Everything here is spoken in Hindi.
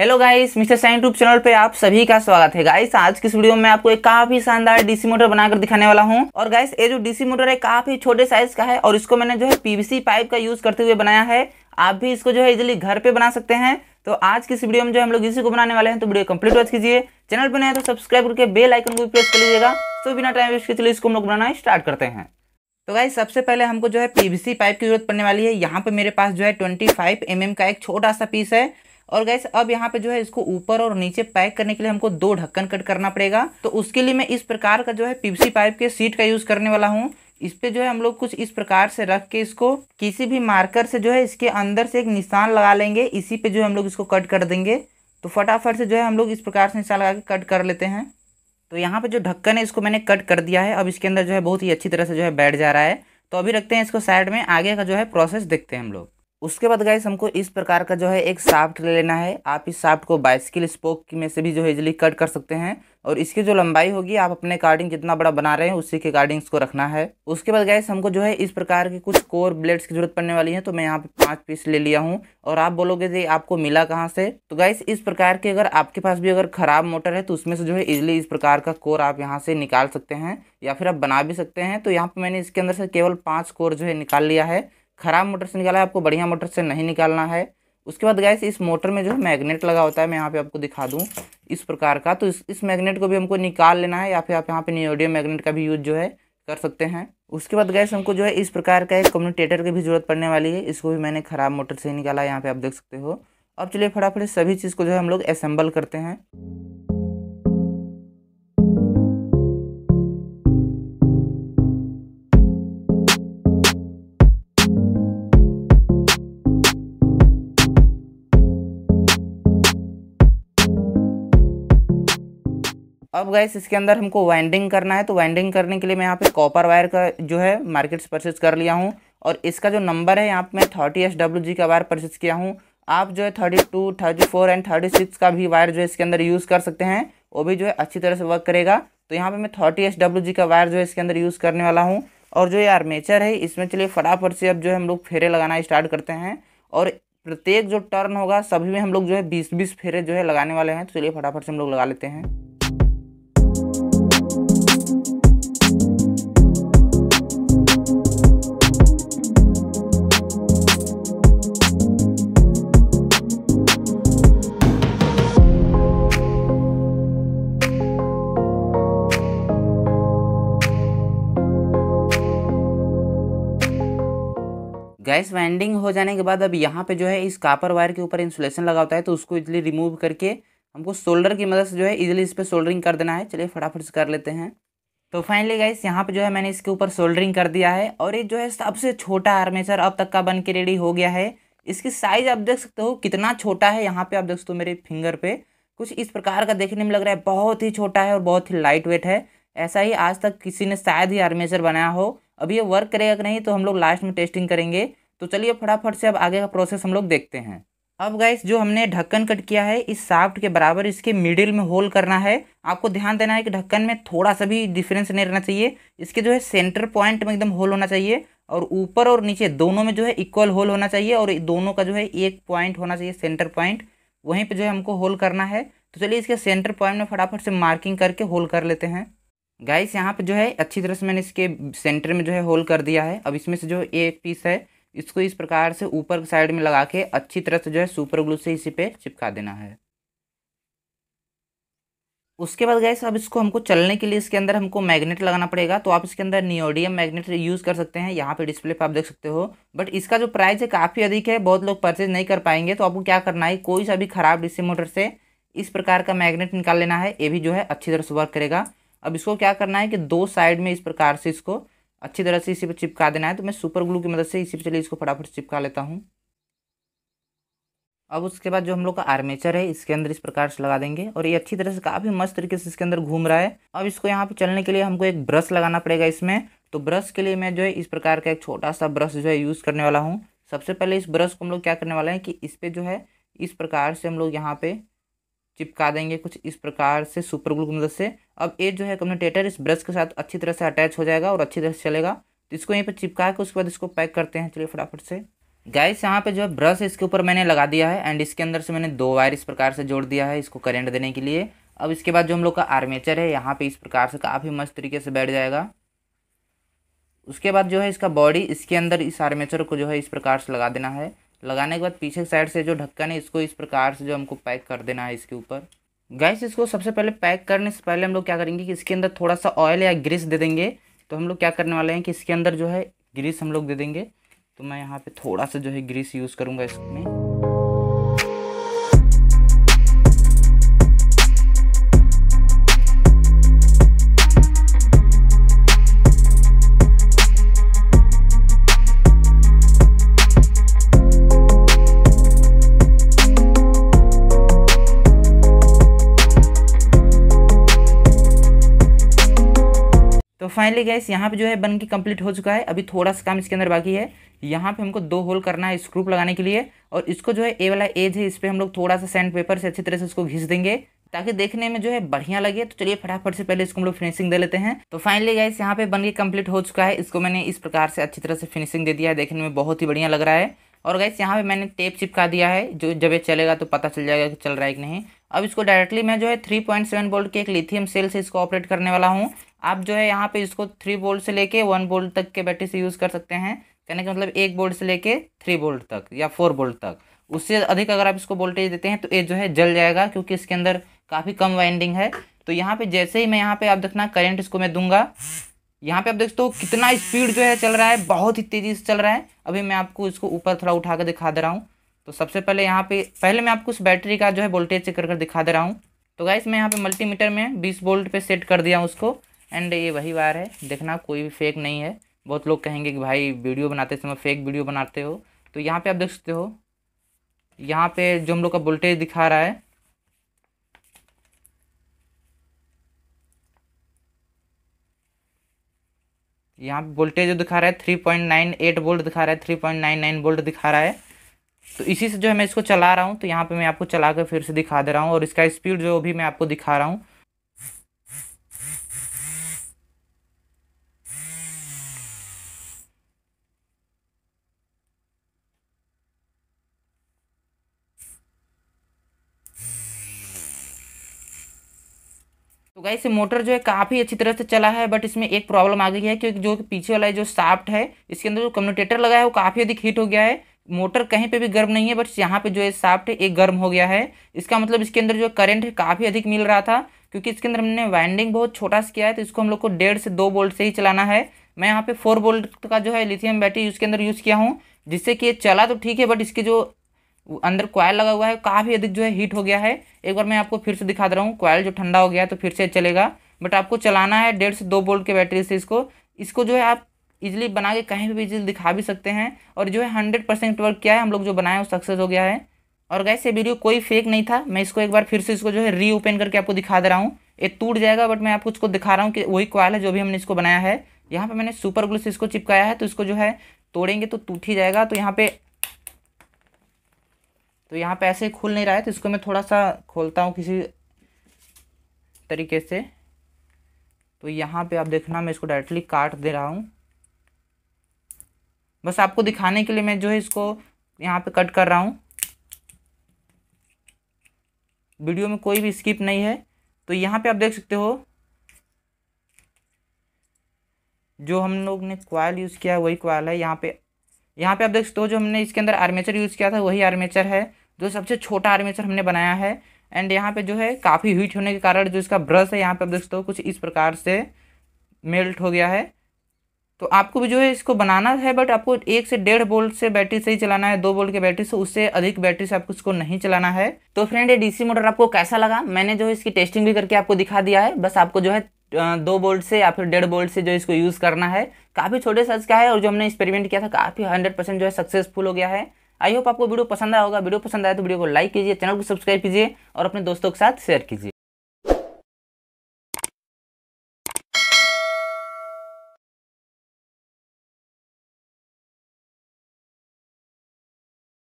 hello guys mister sign tube channel पे आप सभी का स्वागत है गाइस आज की वीडियो में आपको एक काफी शानदार डीसी मोटर बनाकर दिखाने वाला हूं और गाइस ये जो डीसी मोटर है काफी छोटे साइज का है और इसको मैंने जो है पीवीसी पाइप का यूज करते हुए बनाया है आप भी इसको जो है इजिली घर पे बना सकते हैं तो आज की इस वीडियो में जो हम लोग इसी को बनाने वाले हैं तो वीडियो कंप्लीट वॉच कीजिए चैनल पर तो सब्सक्राइब करके बेल आइकन को भी प्रेस कर लीजिएगा तो बिना टाइम वेस्ट के चलिए इसको हम लोग बनाना स्टार्ट करते हैं तो गाइस सबसे पहले हमको जो है पीवीसी पाइप की जरूरत पड़ने वाली है यहाँ पे मेरे पास जो है 25 फाइव mm का एक छोटा सा पीस है और गैस अब यहाँ पे जो है इसको ऊपर और नीचे पैक करने के लिए हमको दो ढक्कन कट करना पड़ेगा तो उसके लिए मैं इस प्रकार का जो है पीपसी पाइप के सीट का यूज़ करने वाला हूँ इस पे जो है हम लोग कुछ इस प्रकार से रख के इसको किसी भी मार्कर से जो है इसके अंदर से एक निशान लगा लेंगे इसी पे जो है हम लोग इसको कट कर देंगे तो फटाफट से जो है हम लोग इस प्रकार से निशान लगा के कट कर लेते हैं तो यहाँ पे जो ढक्कन है इसको मैंने कट कर दिया है अब इसके अंदर जो है बहुत ही अच्छी तरह से जो है बैठ जा रहा है तो अभी रखते हैं इसको साइड में आगे का जो है प्रोसेस देखते हैं हम लोग उसके बाद गाइस हमको इस प्रकार का जो है एक साफ्ट ले लेना है आप इस साफ्ट को बाइसिकल स्पोक में से भी जो है इजिली कट कर सकते हैं और इसकी जो लंबाई होगी आप अपने अकॉर्डिंग जितना बड़ा बना रहे हैं उसी के अकॉर्डिंग इसको रखना है उसके बाद गाइस हमको जो है इस प्रकार के कुछ कोर ब्लेड्स की जरूरत पड़ने वाली है तो मैं यहाँ पे पाँच पीस ले लिया हूँ और आप बोलोगे जी आपको मिला कहाँ से तो गाइस इस प्रकार के अगर आपके पास भी अगर खराब मोटर है तो उसमें से जो है इजिली इस प्रकार का कोर आप यहाँ से निकाल सकते हैं या फिर आप बना भी सकते हैं तो यहाँ पर मैंने इसके अंदर से केवल पाँच कोर जो है निकाल लिया है ख़राब मोटर से निकाला है आपको बढ़िया मोटर से नहीं निकालना है उसके बाद गैस इस मोटर में जो है मैगनेट लगा होता है मैं यहाँ पे आपको दिखा दूँ इस प्रकार का तो इस इस मैगनेट को भी हमको निकाल लेना है या फिर आप यहाँ पे नियोडियम मैगनेट का भी यूज़ जो है कर सकते हैं उसके बाद गैस हमको जो है इस प्रकार का एक कम्युनिकेटर की भी ज़रूरत पड़ने वाली है इसको भी मैंने ख़राब मोटर से ही निकाला यहाँ पर आप देख सकते हो अब चलिए फटाफट सभी चीज़ को जो है हम लोग असेंबल करते हैं अब गैस इसके अंदर हमको वाइंडिंग करना है तो वाइंडिंग करने के लिए मैं यहाँ पे कॉपर वायर का जो है मार्केट से परचेज कर लिया हूँ और इसका जो नंबर है यहाँ पे मैं थर्टी एस डब्ल्यू जी का वायर परचेज किया हूँ आप जो है thirty two thirty four and thirty six का भी वायर जो है इसके अंदर यूज़ कर सकते हैं वो भी जो है अच्छी तरह से वर्क करेगा तो यहाँ पे मैं थर्टी एस डब्ल्यू जी का वायर जो है इसके अंदर यूज़ करने वाला हूँ और जो ये आर्मेचर है इसमें चलिए फटाफट से अब जो है हम लोग फेरे लगाना स्टार्ट करते हैं और प्रत्येक जो टर्न होगा सभी में हम लोग जो है बीस बीस फेरे जो है लगाने वाले हैं तो चलिए फटाफट से हम लोग लगा लेते हैं गाइस वाइंडिंग हो जाने के बाद अब यहाँ पे जो है इस कापर वायर के ऊपर इंसुलेशन लगा होता है तो उसको इजिली रिमूव करके हमको सोल्डर की मदद से जो है इजिली इस पर सोल्डरिंग कर देना है चलिए फटाफट से कर लेते हैं तो फाइनली गाइस यहाँ पे जो है मैंने इसके ऊपर सोल्डरिंग कर दिया है और ये जो है सबसे छोटा आर्मेचर अब तक का बन के रेडी हो गया है इसकी साइज़ आप देख सकते हो कितना छोटा है यहाँ पे आप देख सकते हो मेरे फिंगर पे कुछ इस प्रकार का देखने में लग रहा है बहुत ही छोटा है और बहुत ही लाइट वेट है ऐसा ही आज तक किसी ने शायद ही आर्मेचर बनाया हो अभी ये वर्क करेगा कि नहीं तो हम लोग लास्ट में टेस्टिंग करेंगे तो चलिए फटाफट से अब आगे का प्रोसेस हम लोग देखते हैं अब गाइस जो हमने ढक्कन कट किया है इस साफ्ट के बराबर इसके मिडिल में होल करना है आपको ध्यान देना है कि ढक्कन में थोड़ा सा भी डिफरेंस नहीं रहना चाहिए इसके जो है सेंटर पॉइंट में एकदम होल होना चाहिए और ऊपर और नीचे दोनों में जो है इक्वल होल होना चाहिए और दोनों का जो है एक पॉइंट होना चाहिए सेंटर पॉइंट वहीं पर जो है हमको होल करना है तो चलिए इसके सेंटर पॉइंट में फटाफट से मार्किंग करके होल कर लेते हैं गाइस यहाँ पर जो है अच्छी तरह से मैंने इसके सेंटर में जो है होल कर दिया है अब इसमें से जो एक पीस है इसको इस प्रकार से ऊपर साइड में लगा के अच्छी तरह से जो है सुपर ग्लू से इसी पे चिपका देना है उसके बाद गैस अब इसको हमको चलने के लिए इसके अंदर हमको मैग्नेट लगाना पड़ेगा तो आप इसके अंदर नियोडियम मैग्नेट यूज़ कर सकते हैं यहाँ पे डिस्प्ले पर आप देख सकते हो बट इसका जो प्राइस है काफ़ी अधिक है बहुत लोग परचेज नहीं कर पाएंगे तो आपको क्या करना है कोई सा भी खराब डिस्सी मोटर से इस प्रकार का मैग्नेट निकाल लेना है ये भी जो है अच्छी तरह से वर्क करेगा अब इसको क्या करना है कि दो साइड में इस प्रकार से इसको अच्छी तरह से इसी पर चिपका देना है तो मैं सुपर ग्लू की मदद से इसी पर चलिए इसको फटाफट चिपका लेता हूँ अब उसके बाद जो हम लोग का आर्मेचर है इसके अंदर इस प्रकार से लगा देंगे और ये अच्छी तरह से काफ़ी मस्त तरीके से इसके अंदर घूम रहा है अब इसको यहाँ पे चलने के लिए हमको एक ब्रश लगाना पड़ेगा इसमें तो ब्रश के लिए मैं जो है इस प्रकार का एक छोटा सा ब्रश जो है यूज़ करने वाला हूँ सबसे पहले इस ब्रश को हम लोग क्या करने वाले हैं कि इस पर जो है इस प्रकार से हम लोग यहाँ पर चिपका देंगे कुछ इस प्रकार से सुपर ग्लू की मदद से अब ये जो है कम्युनिटेटर इस ब्रश के साथ अच्छी तरह से अटैच हो जाएगा और अच्छी तरह से चलेगा तो इसको यहीं पर चिपका के उसके बाद इसको पैक करते हैं चलिए फटाफट से गैस यहाँ पे जो है ब्रश इसके ऊपर मैंने लगा दिया है एंड इसके अंदर से मैंने दो वायर इस प्रकार से जोड़ दिया है इसको करेंट देने के लिए अब इसके बाद जो हम लोग का आर्मेचर है यहाँ पे इस प्रकार से काफ़ी मस्त तरीके से बैठ जाएगा उसके बाद जो है इसका बॉडी इसके अंदर इस आर्मेचर को जो है इस प्रकार से लगा देना है लगाने के बाद पीछे की साइड से जो ढक्कन है इसको इस प्रकार से जो हमको पैक कर देना है इसके ऊपर गैस इसको सबसे पहले पैक करने से पहले हम लोग क्या करेंगे कि इसके अंदर थोड़ा सा ऑयल या ग्रीस दे देंगे तो हम लोग क्या करने वाले हैं कि इसके अंदर जो है ग्रीस हम लोग दे देंगे तो मैं यहाँ पे थोड़ा सा जो है ग्रीस यूज़ करूँगा इसमें फाइनली गैस यहाँ पे जो है बन के कम्प्लीट हो चुका है अभी थोड़ा सा काम इसके अंदर बाकी है यहाँ पे हमको दो होल करना है स्क्रूप लगाने के लिए और इसको जो है ए वाला एज है इस पर हम लोग थोड़ा सा सैंड पेपर से अच्छी तरह से इसको घिस देंगे ताकि देखने में जो है बढ़िया लगे तो चलिए फटाफट से पहले इसको हम लोग फिनिशिंग दे लेते हैं तो फाइनली गाइस यहाँ पे बन के कम्प्लीट हो चुका है इसको मैंने इस प्रकार से अच्छी तरह से फिनिशिंग दे दिया है देखने में बहुत ही बढ़िया लग रहा है और गैस यहाँ पे मैंने टेप चिपका दिया है जो जब ये चलेगा तो पता चल जाएगा कि चल रहा है कि नहीं अब इसको डायरेक्टली मैं जो है थ्री पॉइंट सेवन बोल्ट के एक लिथियम सेल से इसको ऑपरेट करने वाला हूँ आप जो है यहाँ पे इसको थ्री बोल्ट से लेके वन बोल्ट तक के बैटरी से यूज़ कर सकते हैं कहने का मतलब एक बोल्ट से लेके थ्री बोल्ट तक या फोर बोल्ट तक उससे अधिक अगर आप इसको वोल्टेज देते हैं तो ये जो है जल जाएगा क्योंकि इसके अंदर काफ़ी कम वाइंडिंग है तो यहाँ पे जैसे ही मैं यहाँ पे आप देखना करेंट इसको मैं दूंगा यहाँ पे आप देखते हो कितना स्पीड जो है चल रहा है बहुत ही तेज़ी से चल रहा है अभी मैं आपको इसको ऊपर थोड़ा उठा कर दिखा दे रहा हूँ तो सबसे पहले यहाँ पे पहले मैं आपको उस बैटरी का जो है वोल्टेज चेक कर दिखा दे रहा हूँ तो गाइस मैं यहाँ पे मल्टीमीटर में 20 वोल्ट पे सेट कर दिया हूँ उसको एंड ये वही वायर है देखना कोई भी फेक नहीं है बहुत लोग कहेंगे कि भाई वीडियो बनाते समय फेक वीडियो बनाते हो तो यहाँ पर आप देख सकते हो यहाँ पर जो हम लोग का वोल्टेज दिखा रहा है यहाँ पे वोल्टेज जो दिखा रहा है three point nine eight volt दिखा रहा है three point nine nine volt दिखा रहा है तो इसी से जो है मैं इसको चला रहा हूँ तो यहाँ पे मैं आपको चला कर फिर से दिखा दे रहा हूँ और इसका स्पीड जो भी मैं आपको दिखा रहा हूँ तो गाइस ये मोटर जो है काफ़ी अच्छी तरह से चला है बट इसमें एक प्रॉब्लम आ गई है क्योंकि जो पीछे वाला जो साफ्ट है इसके अंदर जो कम्यूटेटर लगा है वो काफ़ी अधिक हीट हो गया है मोटर कहीं पे भी गर्म नहीं है बट यहाँ पे जो है साफ्ट है ये गर्म हो गया है इसका मतलब इसके अंदर जो करंट है काफ़ी अधिक मिल रहा था क्योंकि इसके अंदर हमने वाइंडिंग बहुत छोटा सा किया है तो इसको हम लोग को डेढ़ से दो बोल्ट से ही चलाना है मैं यहाँ पे फोर बोल्ट का जो है लिथियम बैटरी इसके अंदर यूज़ किया हूँ जिससे कि ये चला तो ठीक है बट इसके जो अंदर क्वाइल लगा हुआ है काफ़ी अधिक जो है हीट हो गया है एक बार मैं आपको फिर से दिखा दे रहा हूँ क्वाइल जो ठंडा हो गया है तो फिर से चलेगा बट आपको चलाना है डेढ़ से दो बोल्ट के बैटरी से इसको इसको जो है आप इजिली बना के कहीं भी चीज़ दिखा भी सकते हैं और जो है हंड्रेड परसेंट वर्क किया है हम लोग जो बनाए वो सक्सेस हो गया है और गैस ये वीडियो कोई फेक नहीं था मैं इसको एक बार फिर से इसको जो है रीओपन करके आपको दिखा दे रहा हूँ ये टूट जाएगा बट मैं आपको इसको दिखा रहा हूँ कि वही क्वाल है जो भी हमने इसको बनाया है यहाँ पर मैंने सुपर ग्लू से इसको चिपकाया है तो इसको जो है तोड़ेंगे तो टूट ही जाएगा तो यहाँ पे तो यहाँ पे ऐसे खुल नहीं रहा है तो इसको मैं थोड़ा सा खोलता हूँ किसी तरीके से तो यहाँ पे आप देखना मैं इसको डायरेक्टली काट दे रहा हूँ बस आपको दिखाने के लिए मैं जो है इसको यहाँ पे कट कर रहा हूँ वीडियो में कोई भी स्किप नहीं है तो यहाँ पे आप देख सकते हो जो हम लोग ने क्वाल यूज़ किया है वही क्वाल है यहाँ पे यहाँ पे आप देख सकते हो जो हमने इसके अंदर आर्मेचर यूज़ किया था वही आर्मेचर है जो सबसे छोटा आर्मेचर हमने बनाया है एंड यहाँ पे जो है काफ़ी हीट होने के कारण जो इसका ब्रश है यहाँ पे आप देख सकते हो कुछ इस प्रकार से मेल्ट हो गया है तो आपको भी जो है इसको बनाना है बट आपको एक से डेढ़ बोल्ट से बैटरी से ही चलाना है दो बोल्ट के बैटरी से उससे अधिक बैटरी से आपको इसको नहीं चलाना है तो फ्रेंड ये डीसी मोटर आपको कैसा लगा मैंने जो है इसकी टेस्टिंग भी करके आपको दिखा दिया है बस आपको जो है दो बोल्ट से या फिर डेढ़ बोल्ट से जो इसको यूज़ करना है काफ़ी छोटे साइज का है और जो हमने एक्सपेरिमेंट किया था काफ़ी हंड्रेड परसेंट जो है सक्सेसफुल हो गया है आई होप आपको वीडियो पसंद आया होगा वीडियो पसंद आया तो वीडियो को लाइक कीजिए चैनल को सब्सक्राइब कीजिए और अपने दोस्तों के साथ शेयर कीजिए